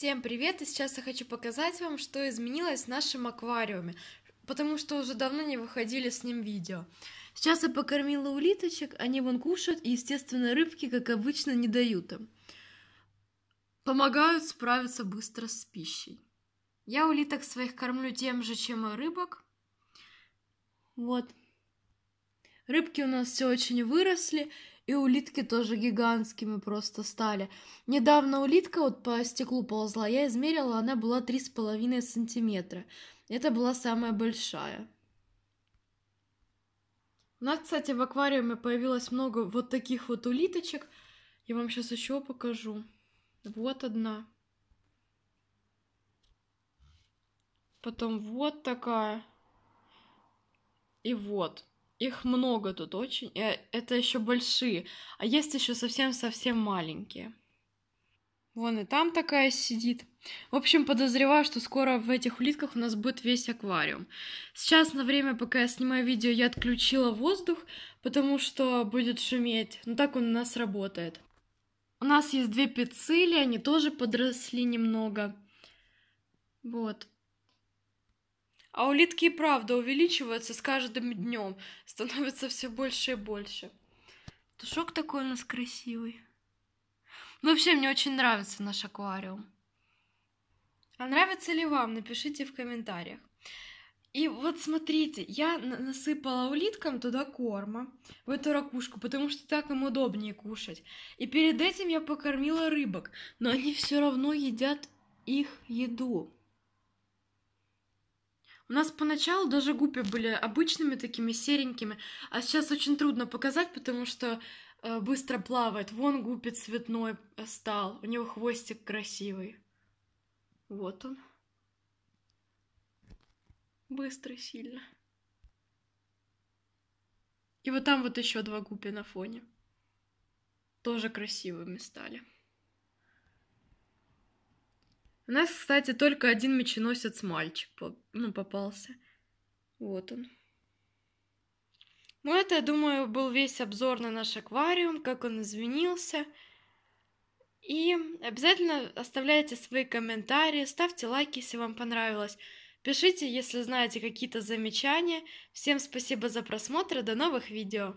Всем привет! И сейчас я хочу показать вам, что изменилось в нашем аквариуме, потому что уже давно не выходили с ним видео. Сейчас я покормила улиточек, они вон кушают, и, естественно, рыбки, как обычно, не дают им. Помогают справиться быстро с пищей. Я улиток своих кормлю тем же, чем и рыбок. Вот. Рыбки у нас все очень выросли, и улитки тоже гигантскими просто стали. Недавно улитка вот по стеклу ползла, я измерила, она была 3,5 сантиметра. Это была самая большая. У нас, кстати, в аквариуме появилось много вот таких вот улиточек. Я вам сейчас еще покажу. Вот одна. Потом вот такая. И вот их много тут очень. Э, это еще большие. А есть еще совсем-совсем маленькие. Вон и там такая сидит. В общем, подозреваю, что скоро в этих улитках у нас будет весь аквариум. Сейчас на время, пока я снимаю видео, я отключила воздух, потому что будет шуметь. Но ну, так он у нас работает. У нас есть две пиццели, они тоже подросли немного. Вот. А улитки и правда увеличиваются с каждым днем, становится все больше и больше. Тушок такой у нас красивый. Ну, вообще, мне очень нравится наш аквариум. А нравится ли вам? Напишите в комментариях. И вот смотрите, я насыпала улиткам туда корма, в эту ракушку, потому что так им удобнее кушать. И перед этим я покормила рыбок, но они все равно едят их еду. У нас поначалу даже гупи были обычными такими серенькими, а сейчас очень трудно показать, потому что э, быстро плавает. Вон гупи цветной э, стал, у него хвостик красивый. Вот он. Быстро, сильно. И вот там вот еще два гупи на фоне. Тоже красивыми стали. У нас, кстати, только один меченосец мальчик ну, попался. Вот он. Ну, это, я думаю, был весь обзор на наш аквариум, как он изменился. И обязательно оставляйте свои комментарии, ставьте лайки, если вам понравилось. Пишите, если знаете какие-то замечания. Всем спасибо за просмотр, до новых видео!